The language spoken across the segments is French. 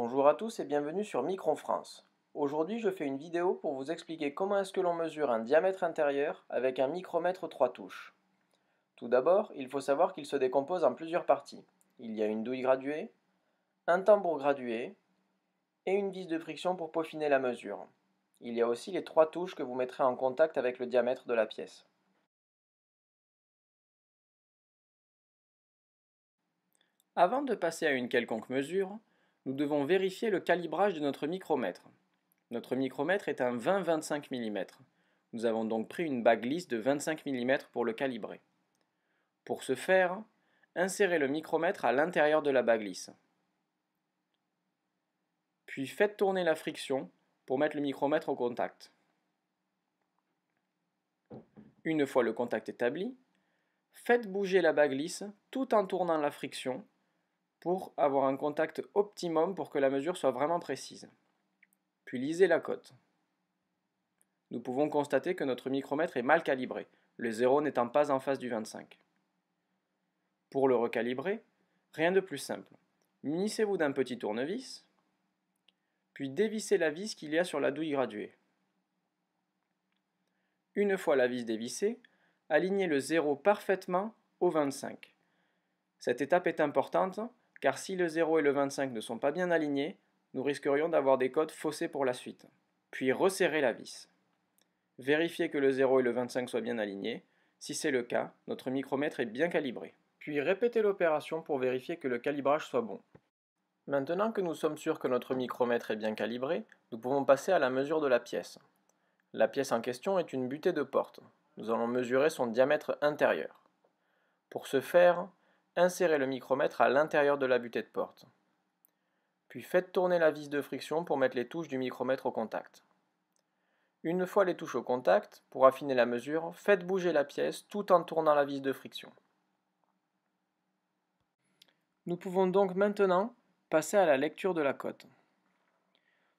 Bonjour à tous et bienvenue sur Micron France. Aujourd'hui je fais une vidéo pour vous expliquer comment est-ce que l'on mesure un diamètre intérieur avec un micromètre 3 touches. Tout d'abord, il faut savoir qu'il se décompose en plusieurs parties. Il y a une douille graduée, un tambour gradué et une vis de friction pour peaufiner la mesure. Il y a aussi les trois touches que vous mettrez en contact avec le diamètre de la pièce. Avant de passer à une quelconque mesure, nous devons vérifier le calibrage de notre micromètre. Notre micromètre est un 20-25 mm. Nous avons donc pris une bague lisse de 25 mm pour le calibrer. Pour ce faire, insérez le micromètre à l'intérieur de la bague lisse. Puis faites tourner la friction pour mettre le micromètre au contact. Une fois le contact établi, faites bouger la bague lisse tout en tournant la friction pour avoir un contact optimum pour que la mesure soit vraiment précise. Puis lisez la cote. Nous pouvons constater que notre micromètre est mal calibré, le 0 n'étant pas en face du 25. Pour le recalibrer, rien de plus simple. Munissez-vous d'un petit tournevis, puis dévissez la vis qu'il y a sur la douille graduée. Une fois la vis dévissée, alignez le 0 parfaitement au 25. Cette étape est importante car si le 0 et le 25 ne sont pas bien alignés, nous risquerions d'avoir des codes faussés pour la suite. Puis resserrer la vis. Vérifiez que le 0 et le 25 soient bien alignés. Si c'est le cas, notre micromètre est bien calibré. Puis répétez l'opération pour vérifier que le calibrage soit bon. Maintenant que nous sommes sûrs que notre micromètre est bien calibré, nous pouvons passer à la mesure de la pièce. La pièce en question est une butée de porte. Nous allons mesurer son diamètre intérieur. Pour ce faire, insérez le micromètre à l'intérieur de la butée de porte. Puis faites tourner la vis de friction pour mettre les touches du micromètre au contact. Une fois les touches au contact, pour affiner la mesure, faites bouger la pièce tout en tournant la vis de friction. Nous pouvons donc maintenant passer à la lecture de la cote.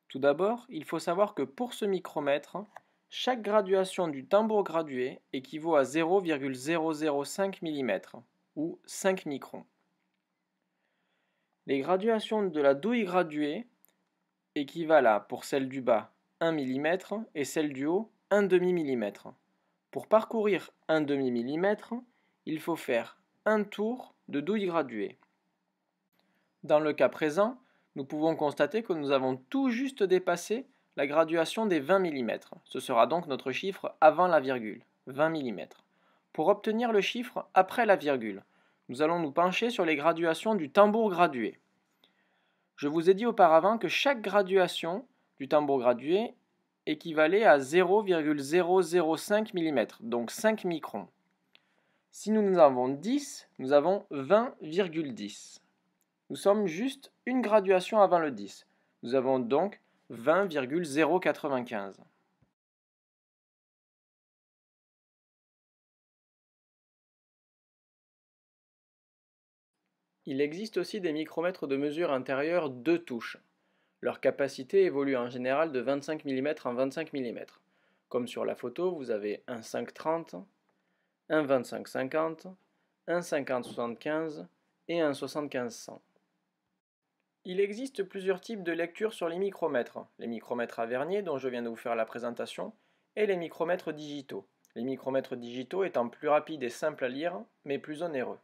Tout d'abord, il faut savoir que pour ce micromètre, chaque graduation du tambour gradué équivaut à 0,005 mm ou 5 microns. Les graduations de la douille graduée équivalent à, pour celle du bas, 1 mm et celle du haut, 1 demi mm. Pour parcourir 1 demi mm, il faut faire un tour de douille graduée. Dans le cas présent, nous pouvons constater que nous avons tout juste dépassé la graduation des 20 mm. Ce sera donc notre chiffre avant la virgule, 20 mm. Pour obtenir le chiffre après la virgule, nous allons nous pencher sur les graduations du tambour gradué. Je vous ai dit auparavant que chaque graduation du tambour gradué équivalait à 0,005 mm, donc 5 microns. Si nous en avons 10, nous avons 20,10. Nous sommes juste une graduation avant le 10. Nous avons donc 20,095. Il existe aussi des micromètres de mesure intérieure deux touches. Leur capacité évolue en général de 25 mm en 25 mm. Comme sur la photo, vous avez un 5,30, un 25,50, un 50,75 et un 75,100. Il existe plusieurs types de lectures sur les micromètres. Les micromètres à vernier dont je viens de vous faire la présentation et les micromètres digitaux. Les micromètres digitaux étant plus rapides et simples à lire, mais plus onéreux.